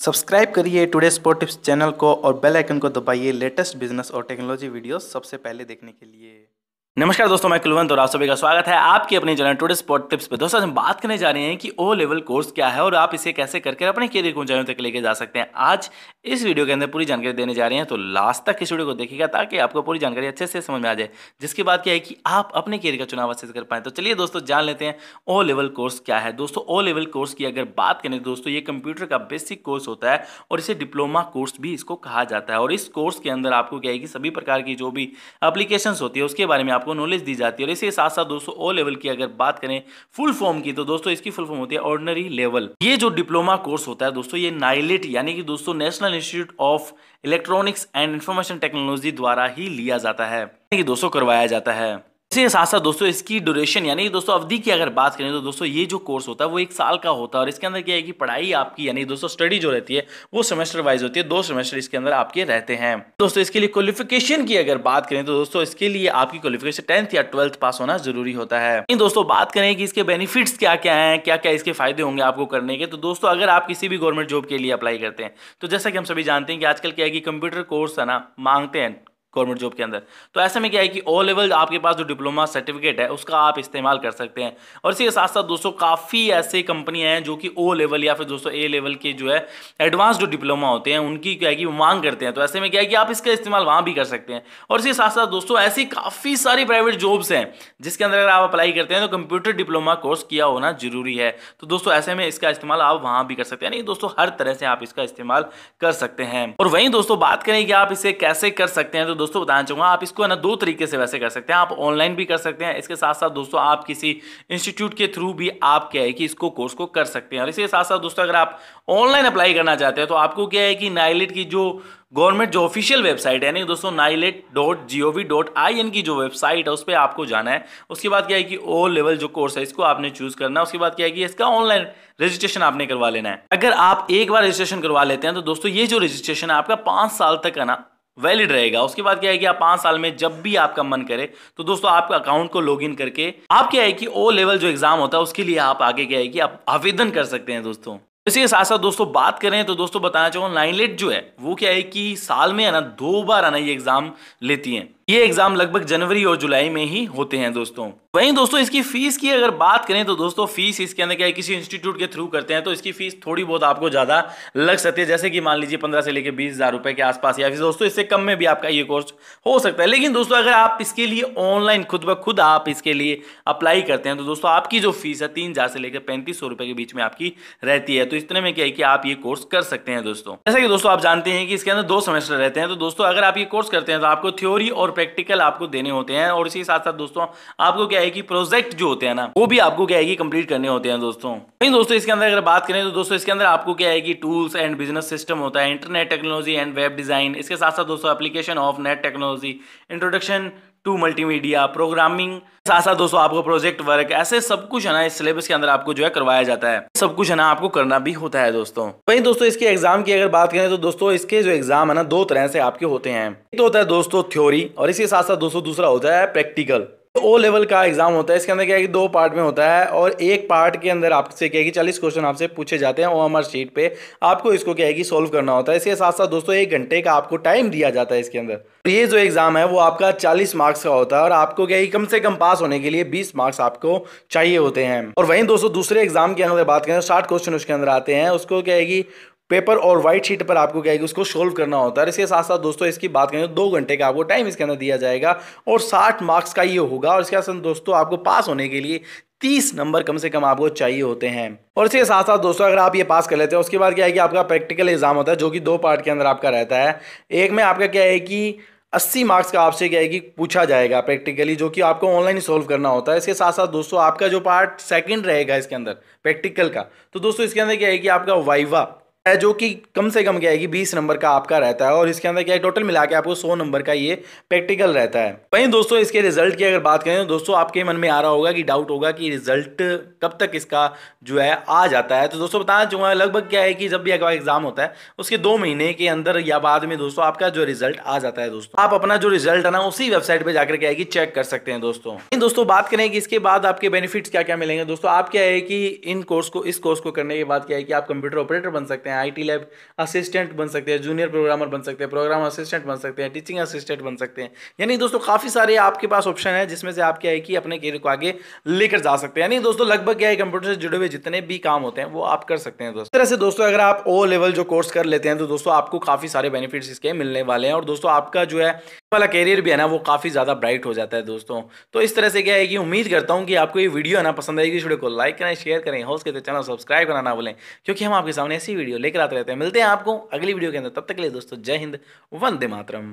subscribe करिए today sport tips channel को और बेल आइकन को दबाइए लेटेस्ट बिजनेस और टेक्नोलॉजी वीडियोस सबसे पहले देखने के लिए नमस्कार दोस्तों मैं कुलवंत और आप सभी का स्वागत है आपकी अपने चैनल टूडे स्पोर्ट टिप्स पे दोस्तों हम बात करने जा रहे हैं कि ओ लेवल कोर्स क्या है और आप इसे कैसे करके अपने करियर को ऊंचाइयों तक लेके जा सकते हैं आज इस वीडियो के अंदर पूरी जानकारी देने जा रहे हैं तो लास्ट तक इस वीडियो को देखेगा ताकि आपको पूरी जानकारी अच्छे से समझ में आ जाए जिसकी बात क्या है कि आप अपने करियर का चुनाव अच्छे से कर पाए तो चलिए दोस्तों जान लेते हैं ओ लेवल कोर्स क्या है दोस्तों ओ लेवल कोर्स की अगर बात करें तो दोस्तों ये कंप्यूटर का बेसिक कोर्स होता है और इसे डिप्लोमा कोर्स भी इसको कहा जाता है और इस कोर्स के अंदर आपको क्या है कि सभी प्रकार की जो भी अप्लीकेशन होती है उसके बारे में आपको नॉलेज दी जाती है और इसके साथ साथ दोस्तों ओ लेवल की अगर बात करें फुल फॉर्म की तो दोस्तों इसकी फुल फॉर्म होती है ऑर्डनरी लेवल ये जो डिप्लोमा कोर्स होता है दोस्तों ये नाइलेट यानी कि दोस्तों national institute of electronics and information technology द्वारा ही लिया जाता है दोस्तों करवाया जाता है इसी के साथ साथ दोस्तों इसकी ड्यूरेशन यानी दोस्तों अवधि की अगर बात करें तो दोस्तों ये जो कोर्स होता है वो एक साल का होता है और इसके अंदर क्या है कि पढ़ाई आपकी यानी दोस्तों स्टडी जो रहती है वो सेमेस्टर वाइज होती है दो सेमेस्टर इसके अंदर आपके रहते हैं दोस्तों इसके लिए क्वालिफिकेशन की अगर बात करें तो दोस्तों इसके लिए आपकी क्वालिफिकेशन टेंथ या ट्वेल्थ पास होना जरूरी होता है इन दोस्तों बात करें कि इसके बेनिफिट्स क्या क्या है क्या क्या इसके फायदे होंगे आपको करने के तो दोस्तों अगर आप किसी भी गवर्नमेंट जॉब के लिए अप्लाई करते हैं तो जैसा कि हम सभी जानते हैं कि आजकल क्या है कि कंप्यूटर कोर्स है ना मांगते हैं गवर्नमेंट जॉब के अंदर तो ऐसे में क्या है कि ओ लेवल आपके पास जो डिप्लोमा सर्टिफिकेट है उसका आप इस्तेमाल कर सकते हैं और इसी के साथ साथ दोस्तों काफ़ी ऐसे कंपनियां हैं जो कि ओ लेवल या फिर दोस्तों ए लेवल के जो है एडवांस जो डिप्लोमा होते हैं उनकी क्या है कि मांग करते हैं तो ऐसे में क्या है कि आप इसका इस्तेमाल वहाँ भी कर सकते हैं और इसी के साथ साथ दोस्तों ऐसी काफ़ी सारी प्राइवेट जॉब्स हैं जिसके अंदर अगर आप अप्लाई करते हैं तो कंप्यूटर डिप्लोमा कोर्स किया होना जरूरी है तो दोस्तों ऐसे में इसका इस्तेमाल आप वहाँ भी कर सकते हैं यानी दोस्तों हर तरह से आप इसका इस्तेमाल कर सकते हैं और वहीं दोस्तों बात करें कि आप इसे कैसे कर सकते हैं तो दोस्तों बताना चाहूँगा आप इसको ना दो तरीके से वैसे कर सकते हैं आप ऑनलाइन भी कर सकते हैं इसके साथ साथ दोस्तों आप किसी इंस्टीट्यूट के थ्रू भी आप क्या है कि इसको कोर्स को कर सकते हैं और इसके साथ साथ दोस्तों अगर आप ऑनलाइन अप्लाई करना चाहते हैं तो आपको क्या है कि नाइलेट की जो गवर्नमेंट जो ऑफिशियल वेबसाइट है यानी दोस्तों NIELIT dot G O V dot I N की जो वेबसाइट है उस पर आपको जाना है उसके बाद क्या है कि ओ लेवल जो कोर्स है इसको आपने चूज करना है उसके बाद क्या है कि इसका ऑनलाइन रजिस्ट्रेशन आपने करवा लेना है अगर आप एक बार रजिस्ट्रेशन करवा लेते हैं तो दोस्तों ये जो रजिस्ट्रेशन है आपका पांच साल तक है ना वैलिड रहेगा उसके बाद क्या है कि आप पांच साल में जब भी आपका मन करे तो दोस्तों आप अकाउंट को लॉग इन करके आप क्या है कि ओ लेवल जो एग्जाम होता है उसके लिए आप आगे क्या है कि आप आवेदन कर सकते हैं दोस्तों इसी के साथ साथ दोस्तों बात करें तो दोस्तों बताना चाहूंगा लाइनलेट जो है वो क्या है कि साल में है ना दो बार आना ये एग्जाम लेती है ये एग्जाम लगभग जनवरी और जुलाई में ही होते हैं दोस्तों वहीं दोस्तों इसकी फीस की अगर बात करें तो दोस्तों फीस इसके अंदर क्या है किसी इंस्टीट्यूट के थ्रू करते हैं तो इसकी फीस थोड़ी बहुत आपको ज्यादा लग सकती है जैसे कि मान लीजिए पंद्रह से लेकर बीस हजार रुपए के आसपास या फिर दोस्तों इससे कम में भी आपका ये कोर्स हो सकता है लेकिन दोस्तों अगर आप इसके लिए ऑनलाइन खुद ब खुद आप इसके लिए अप्लाई करते हैं तो दोस्तों आपकी जो फीस है तीन से लेकर पैंतीस रुपए के बीच में आपकी रहती है तो इतने में क्या है कि आप ये कोर्स कर सकते हैं दोस्तों जैसे कि दोस्तों आप जानते हैं कि इसके अंदर दो सेमेस्टर रहते हैं तो दोस्तों अगर आप ये कोर्स करते हैं तो आपको थ्योरी और प्रैक्टिकल आपको देने होते हैं और इसी साथ साथ दोस्तों आपको क्या है कि प्रोजेक्ट जो होते हैं ना वो भी आपको क्या है कि कंप्लीट करने होते हैं दोस्तों नहीं दोस्तों इसके अंदर अगर बात करें तो दोस्तों इसके अंदर आपको क्या है कि टूल्स एंड बिजनेस सिस्टम होता है internet technology and web design इसके साथ साथ दोस्तों application of net technology introduction to multimedia programming साथ साथ दोस्तों आपको प्रोजेक्ट वर्क ऐसे सब कुछ है ना इस सिलेबस के अंदर आपको जो है करवाया जाता है सब कुछ है ना आपको करना भी होता है दोस्तों वही दोस्तों इसके एग्जाम की अगर बात करें तो दोस्तों इसके जो एग्जाम है ना दो तरह से आपके होते हैं एक तो होता है दोस्तों थ्योरी और इसके साथ साथ दोस्तों दूसरा होता है प्रैक्टिकल ओ तो लेवल का एग्जाम होता है इसके अंदर क्या है कि दो पार्ट में होता है और एक पार्ट के अंदर आपसे क्या है कि चालीस क्वेश्चन आपसे पूछे जाते हैं ओ एम आर शीट पे आपको इसको क्या है कि सॉल्व करना होता है इसके साथ साथ दोस्तों एक घंटे का आपको टाइम दिया जाता है इसके अंदर ये जो एग्जाम है वो आपका चालीस मार्क्स का होता है और आपको क्या है कम से कम पास होने के लिए बीस मार्क्स आपको चाहिए होते हैं और वहीं दोस्तों दूसरे एग्जाम के अंदर बात करें तो साठ क्वेश्चन उसके अंदर आते हैं उसको क्या है कि पेपर और व्हाइट शीट पर आपको क्या है कि उसको सोल्व करना होता है इसके साथ साथ दोस्तों इसकी बात करें तो दो घंटे का आपको टाइम इसके अंदर दिया जाएगा और साठ मार्क्स का ये होगा और इसके साथ दोस्तों आपको पास होने के लिए तीस नंबर कम से कम आपको चाहिए होते हैं और इसके साथ साथ दोस्तों अगर आप ये पास कर लेते हैं उसके बाद क्या है कि आपका प्रैक्टिकल एग्जाम होता है जो कि दो पार्ट के अंदर आपका रहता है एक में आपका क्या है कि अस्सी मार्क्स का आपसे क्या है कि पूछा जाएगा प्रैक्टिकली जो कि आपको ऑनलाइन सोल्व करना होता है इसके साथ साथ दोस्तों आपका जो पार्ट सेकंड रहेगा इसके अंदर प्रैक्टिकल का तो दोस्तों इसके अंदर क्या है कि आपका वाइवा है जो कि कम से कम क्या है कि बीस नंबर का आपका रहता है और इसके अंदर क्या है टोटल मिला के आपको सौ नंबर का ये प्रैक्टिकल रहता है वहीं दोस्तों इसके रिजल्ट की अगर बात करें तो दोस्तों आपके मन में आ रहा होगा कि डाउट होगा कि रिजल्ट कब तक इसका जो है आ जाता है तो दोस्तों बताना चाहूँगा लगभग क्या है कि जब भी अगवा एग्जाम होता है उसके दो महीने के अंदर या बाद में दोस्तों आपका जो रिजल्ट आ जाता है दोस्तों आप अपना जो रिजल्ट है ना उसी वेबसाइट पर जाकर क्या है कि चेक कर सकते हैं दोस्तों दोस्तों बात करें कि इसके बाद आपके बेनिफिट्स क्या क्या मिलेंगे दोस्तों आप क्या है कि इन कोर्स को इस कोर्स को करने के बाद क्या है कि आप कंप्यूटर ऑपरेटर बन सकते हैं हैं आईटी लैब असिस्टेंट बन सकते हैं जूनियर प्रोग्रामर बन सकते हैं प्रोग्राम असिस्टेंट बन सकते हैं टीचिंग असिस्टेंट बन सकते हैं यानी दोस्तों काफ़ी सारे आपके पास ऑप्शन है जिसमें से आप क्या है कि अपने करियर को आगे लेकर जा सकते हैं यानी दोस्तों लगभग क्या है कंप्यूटर से जुड़े हुए जितने भी काम होते हैं वो आप कर सकते हैं दोस्तों से दोस्तों अगर आप ओ लेवल जो कोर्स कर लेते हैं तो दोस्तों आपको काफ़ी सारे बेनिफिट्स इसके मिलने वाले हैं और दोस्तों आपका जो है वाला करियर भी है ना वो काफ़ी ज़्यादा ब्राइट हो जाता है दोस्तों तो इस तरह से क्या है कि उम्मीद करता हूँ कि आपको ये वीडियो है ना पसंद आएगी वीडियो को लाइक करें शेयर करें हौस के चैनल तो सब्सक्राइब करना ना भूलें क्योंकि हम आपके सामने ऐसी वीडियो लेकर आते रहते हैं मिलते हैं आपको अगली वीडियो के अंदर तब तक के लिए दोस्तों जय हिंद वंदे मातरम